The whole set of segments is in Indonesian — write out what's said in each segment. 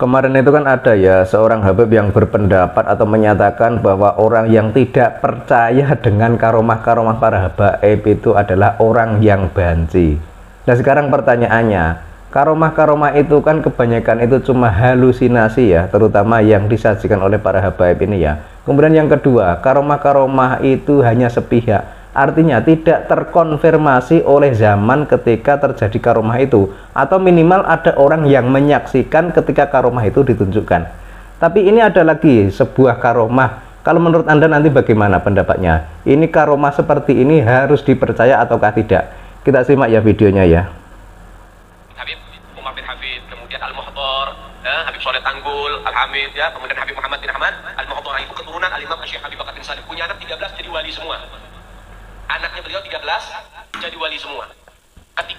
Kemarin itu kan ada ya seorang Habib yang berpendapat atau menyatakan bahwa orang yang tidak percaya dengan karomah-karomah para habaib itu adalah orang yang banci. Nah sekarang pertanyaannya, karomah-karomah itu kan kebanyakan itu cuma halusinasi ya, terutama yang disajikan oleh para habaib ini ya. Kemudian yang kedua, karomah-karomah itu hanya sepihak artinya tidak terkonfirmasi oleh zaman ketika terjadi karomah itu atau minimal ada orang yang menyaksikan ketika karomah itu ditunjukkan tapi ini ada lagi sebuah karomah kalau menurut Anda nanti bagaimana pendapatnya ini karomah seperti ini harus dipercaya ataukah tidak kita simak ya videonya ya Habib Umar bin Habib kemudian al ya, Habib Tanggul, Al-Hamid, ya, kemudian Habib Muhammad bin Ahmad, Al-Muhdhara itu keturunan Al-Imam Syekh Habib Bakar bin Salih Punya anak 13 jadi wali semua anaknya beliau 13 jadi wali semua. Ketik.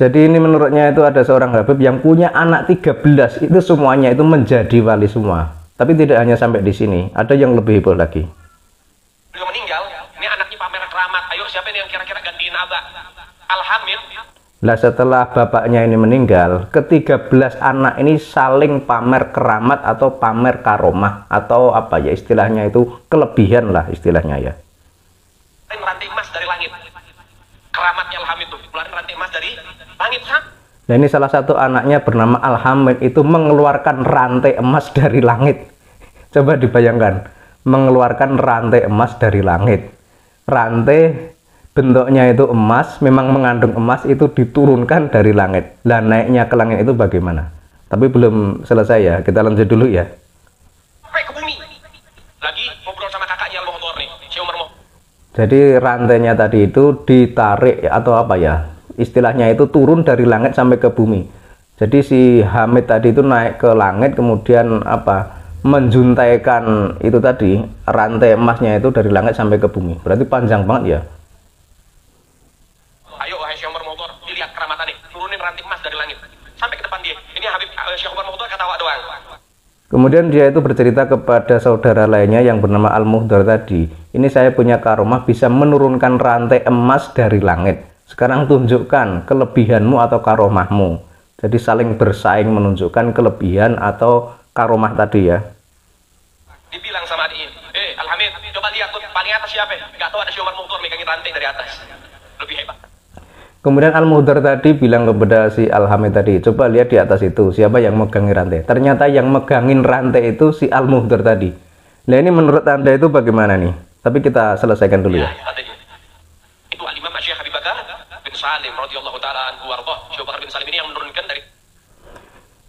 jadi ini menurutnya itu ada seorang Habib yang punya anak 13 itu semuanya itu menjadi wali semua. Tapi tidak hanya sampai di sini, ada yang lebih heboh lagi. Beliau meninggal, ini anaknya pamer keramat. Ayo siapa ini yang kira-kira gantiin Abah? Alhamil. Nah setelah bapaknya ini meninggal, ketiga belas anak ini saling pamer keramat atau pamer karomah atau apa ya istilahnya itu kelebihan lah istilahnya ya. itu keluarin rantai emas dari langit Nah ini salah satu anaknya bernama Alhamid itu mengeluarkan rantai emas dari langit. Coba dibayangkan, mengeluarkan rantai emas dari langit. Rantai bentuknya itu emas, memang mengandung emas itu diturunkan dari langit. Dan naiknya ke langit itu bagaimana? Tapi belum selesai ya, kita lanjut dulu ya. Jadi rantainya tadi itu ditarik atau apa ya? Istilahnya itu turun dari langit sampai ke bumi. Jadi si Hamid tadi itu naik ke langit kemudian apa? menjuntaikan itu tadi rantai emasnya itu dari langit sampai ke bumi. Berarti panjang banget ya. Ayo wahai Syekh Umar Motor, lihat keramatan nih, turunin rantai emas dari langit sampai ke depan dia. Ini Habib eh, Syekh Umar Motor kata wak doang. Kemudian dia itu bercerita kepada saudara lainnya yang bernama Al-Muhdar tadi. Ini saya punya karomah bisa menurunkan rantai emas dari langit. Sekarang tunjukkan kelebihanmu atau karomahmu. Jadi saling bersaing menunjukkan kelebihan atau karomah tadi ya. Dibilang sama dia. eh Alhamid, coba lihat tuh paling atas siapa? Gak tahu ada si Umar megangin rantai dari atas. Lebih hebat. Kemudian Al Muhdar tadi bilang kepada si Al Hamid tadi, coba lihat di atas itu siapa yang megangin rantai. Ternyata yang megangin rantai itu si Al Muhdar tadi. Nah ini menurut anda itu bagaimana nih? Tapi kita selesaikan dulu ya. ya, ya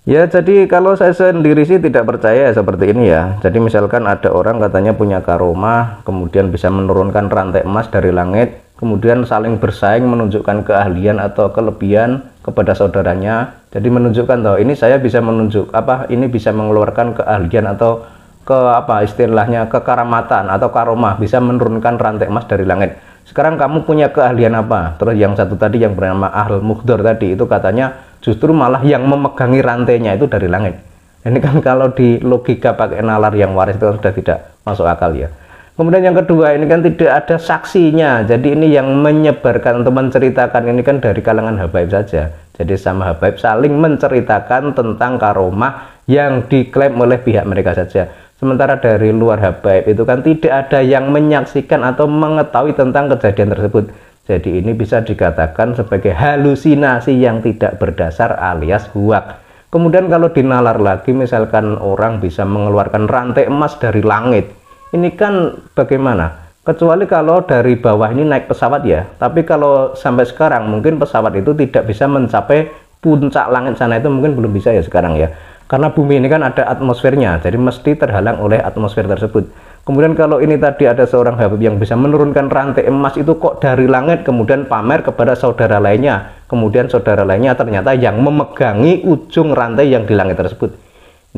Ya, jadi kalau saya sendiri sih tidak percaya seperti ini ya. Jadi misalkan ada orang katanya punya karoma, kemudian bisa menurunkan rantai emas dari langit, kemudian saling bersaing menunjukkan keahlian atau kelebihan kepada saudaranya. Jadi menunjukkan bahwa ini saya bisa menunjuk apa ini bisa mengeluarkan keahlian atau ke apa istilahnya kekaramatan atau karoma bisa menurunkan rantai emas dari langit sekarang kamu punya keahlian apa? Terus yang satu tadi yang bernama Ahl Muhdor tadi itu katanya justru malah yang memegangi rantainya itu dari langit. Ini kan kalau di logika pakai nalar yang waris itu sudah tidak masuk akal ya. Kemudian yang kedua ini kan tidak ada saksinya. Jadi ini yang menyebarkan atau menceritakan ini kan dari kalangan habaib saja. Jadi sama habaib saling menceritakan tentang karomah yang diklaim oleh pihak mereka saja Sementara dari luar habaib itu kan tidak ada yang menyaksikan atau mengetahui tentang kejadian tersebut. Jadi ini bisa dikatakan sebagai halusinasi yang tidak berdasar alias huak. Kemudian kalau dinalar lagi misalkan orang bisa mengeluarkan rantai emas dari langit. Ini kan bagaimana? Kecuali kalau dari bawah ini naik pesawat ya. Tapi kalau sampai sekarang mungkin pesawat itu tidak bisa mencapai puncak langit sana itu mungkin belum bisa ya sekarang ya karena bumi ini kan ada atmosfernya jadi mesti terhalang oleh atmosfer tersebut kemudian kalau ini tadi ada seorang Habib yang bisa menurunkan rantai emas itu kok dari langit kemudian pamer kepada saudara lainnya kemudian saudara lainnya ternyata yang memegangi ujung rantai yang di langit tersebut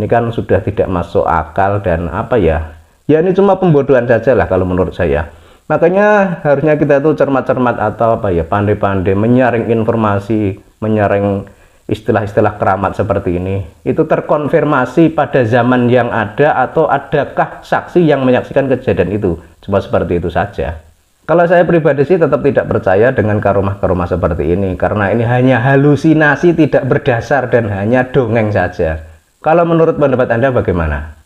ini kan sudah tidak masuk akal dan apa ya ya ini cuma pembodohan saja lah kalau menurut saya makanya harusnya kita tuh cermat-cermat atau apa ya pandai-pandai menyaring informasi menyaring istilah-istilah keramat seperti ini itu terkonfirmasi pada zaman yang ada atau adakah saksi yang menyaksikan kejadian itu cuma seperti itu saja kalau saya pribadi sih tetap tidak percaya dengan karomah-karomah seperti ini karena ini hanya halusinasi tidak berdasar dan hanya dongeng saja kalau menurut pendapat Anda bagaimana?